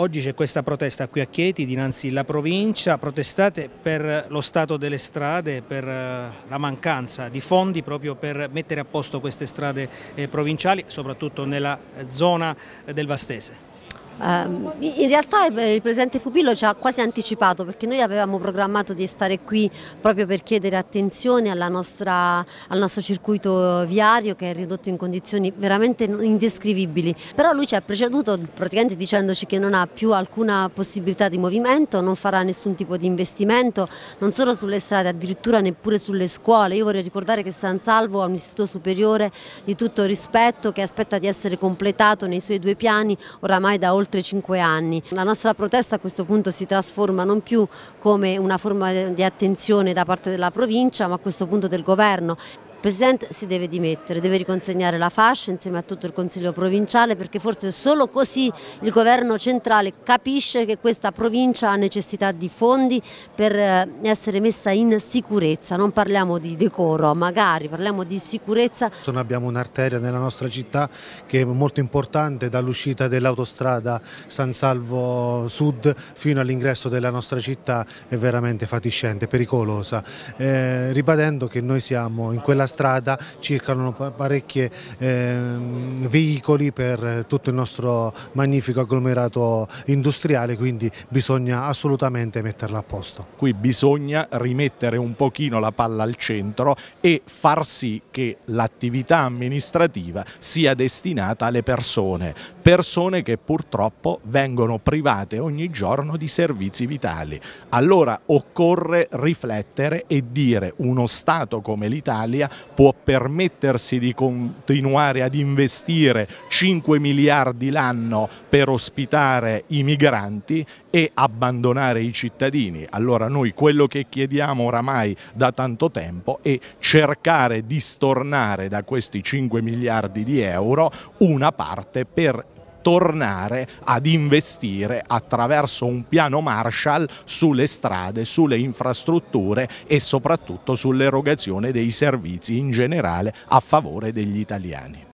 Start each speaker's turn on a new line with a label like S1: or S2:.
S1: Oggi c'è questa protesta qui a Chieti dinanzi alla provincia, protestate per lo stato delle strade, per eh, la mancanza di fondi proprio per mettere a posto queste strade eh, provinciali, soprattutto nella eh, zona del Vastese.
S2: Ehm, in realtà il Presidente Pupillo ci ha quasi anticipato perché noi avevamo programmato di stare qui proprio per chiedere attenzione nostra, al nostro circuito viario che è ridotto in condizioni veramente indescrivibili, però lui ci ha preceduto praticamente dicendoci che non ha più alcuna possibilità di movimento, non farà nessun tipo di investimento, non solo sulle strade, addirittura neppure sulle scuole. Io vorrei ricordare che San Salvo ha un istituto superiore di tutto rispetto che aspetta di essere completato nei suoi due piani oramai da oltre oltre cinque anni. La nostra protesta a questo punto si trasforma non più come una forma di attenzione da parte della provincia ma a questo punto del governo. Il Presidente si deve dimettere, deve riconsegnare la fascia insieme a tutto il Consiglio provinciale perché forse solo così il governo centrale capisce che questa provincia ha necessità di fondi per eh, essere messa in sicurezza, non parliamo di decoro magari, parliamo di sicurezza.
S1: Abbiamo un'arteria nella nostra città che è molto importante dall'uscita dell'autostrada San Salvo Sud fino all'ingresso della nostra città è veramente fatiscente, pericolosa, eh, ribadendo che noi siamo in quella strada circolano parecchi eh, veicoli per tutto il nostro magnifico agglomerato industriale, quindi bisogna assolutamente metterla a posto.
S3: Qui bisogna rimettere un pochino la palla al centro e far sì che l'attività amministrativa sia destinata alle persone, persone che purtroppo vengono private ogni giorno di servizi vitali. Allora occorre riflettere e dire uno Stato come l'Italia può permettersi di continuare ad investire 5 miliardi l'anno per ospitare i migranti e abbandonare i cittadini. Allora noi quello che chiediamo oramai da tanto tempo è cercare di stornare da questi 5 miliardi di euro una parte per tornare ad investire attraverso un piano Marshall sulle strade, sulle infrastrutture e soprattutto sull'erogazione dei servizi in generale a favore degli italiani.